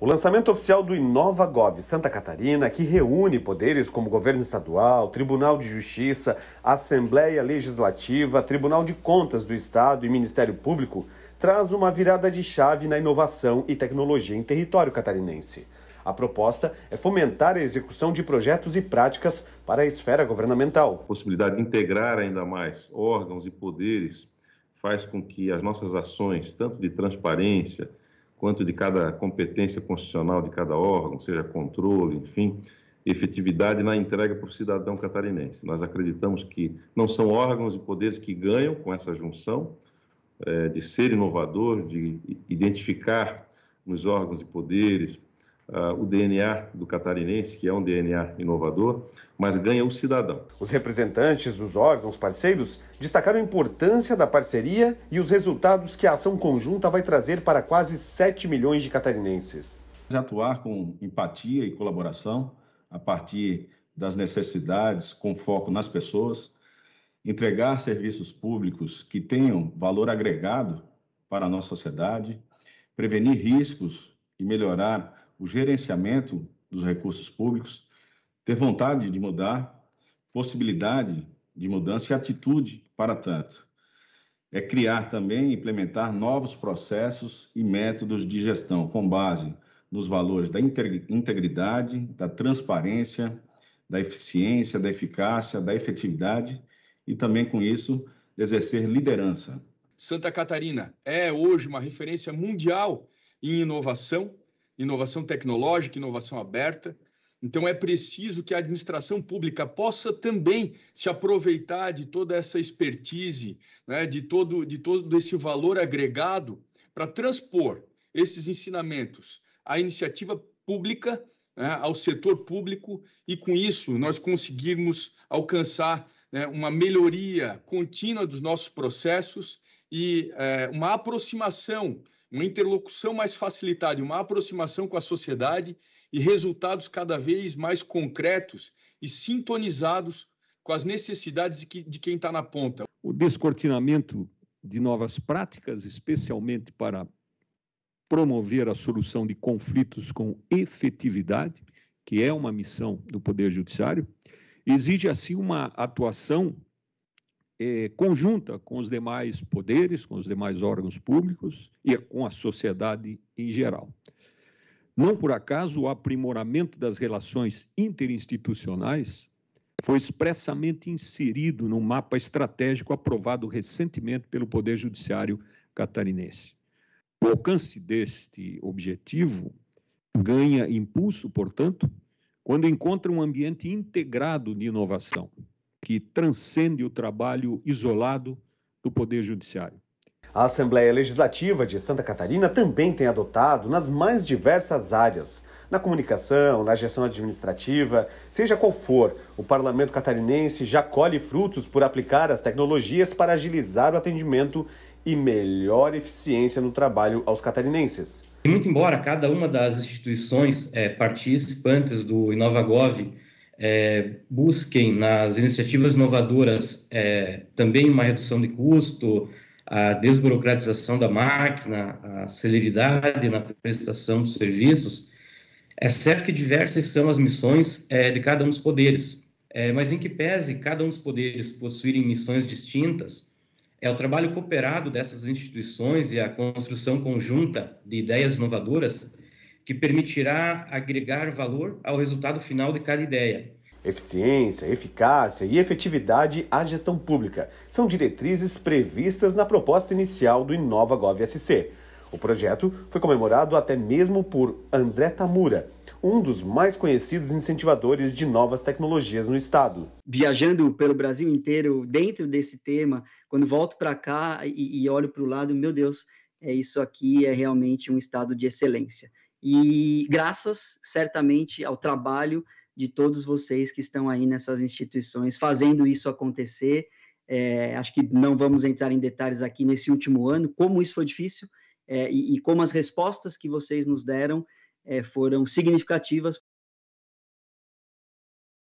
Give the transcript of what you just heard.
O lançamento oficial do InovaGov Santa Catarina, que reúne poderes como governo estadual, Tribunal de Justiça, Assembleia Legislativa, Tribunal de Contas do Estado e Ministério Público, traz uma virada de chave na inovação e tecnologia em território catarinense. A proposta é fomentar a execução de projetos e práticas para a esfera governamental. A possibilidade de integrar ainda mais órgãos e poderes faz com que as nossas ações, tanto de transparência quanto de cada competência constitucional de cada órgão, seja controle, enfim, efetividade na entrega para o cidadão catarinense. Nós acreditamos que não são órgãos e poderes que ganham com essa junção é, de ser inovador, de identificar nos órgãos e poderes Uh, o DNA do catarinense, que é um DNA inovador, mas ganha o cidadão. Os representantes dos órgãos parceiros destacaram a importância da parceria e os resultados que a ação conjunta vai trazer para quase 7 milhões de catarinenses. Atuar com empatia e colaboração a partir das necessidades, com foco nas pessoas, entregar serviços públicos que tenham valor agregado para a nossa sociedade, prevenir riscos e melhorar o gerenciamento dos recursos públicos, ter vontade de mudar, possibilidade de mudança e atitude para tanto. É criar também e implementar novos processos e métodos de gestão com base nos valores da integridade, da transparência, da eficiência, da eficácia, da efetividade e também com isso exercer liderança. Santa Catarina é hoje uma referência mundial em inovação inovação tecnológica, inovação aberta. Então, é preciso que a administração pública possa também se aproveitar de toda essa expertise, né, de, todo, de todo esse valor agregado, para transpor esses ensinamentos à iniciativa pública, né, ao setor público, e com isso nós conseguirmos alcançar né, uma melhoria contínua dos nossos processos e é, uma aproximação uma interlocução mais facilitada, uma aproximação com a sociedade e resultados cada vez mais concretos e sintonizados com as necessidades de, que, de quem está na ponta. O descortinamento de novas práticas, especialmente para promover a solução de conflitos com efetividade, que é uma missão do Poder Judiciário, exige assim uma atuação é, conjunta com os demais poderes, com os demais órgãos públicos e com a sociedade em geral. Não por acaso, o aprimoramento das relações interinstitucionais foi expressamente inserido no mapa estratégico aprovado recentemente pelo Poder Judiciário catarinense. O alcance deste objetivo ganha impulso, portanto, quando encontra um ambiente integrado de inovação, que transcende o trabalho isolado do Poder Judiciário. A Assembleia Legislativa de Santa Catarina também tem adotado nas mais diversas áreas, na comunicação, na gestão administrativa, seja qual for, o parlamento catarinense já colhe frutos por aplicar as tecnologias para agilizar o atendimento e melhor eficiência no trabalho aos catarinenses. Muito embora cada uma das instituições é, participantes do InovaGov é, busquem nas iniciativas inovadoras é, também uma redução de custo, a desburocratização da máquina, a celeridade na prestação dos serviços, é certo que diversas são as missões é, de cada um dos poderes, é, mas em que pese cada um dos poderes possuírem missões distintas, é o trabalho cooperado dessas instituições e a construção conjunta de ideias inovadoras que permitirá agregar valor ao resultado final de cada ideia. Eficiência, eficácia e efetividade à gestão pública são diretrizes previstas na proposta inicial do Inova GovSC. O projeto foi comemorado até mesmo por André Tamura, um dos mais conhecidos incentivadores de novas tecnologias no Estado. Viajando pelo Brasil inteiro, dentro desse tema, quando volto para cá e, e olho para o lado, meu Deus, é isso aqui é realmente um estado de excelência e graças certamente ao trabalho de todos vocês que estão aí nessas instituições fazendo isso acontecer. É, acho que não vamos entrar em detalhes aqui nesse último ano, como isso foi difícil é, e, e, como as respostas que vocês nos deram é, foram significativas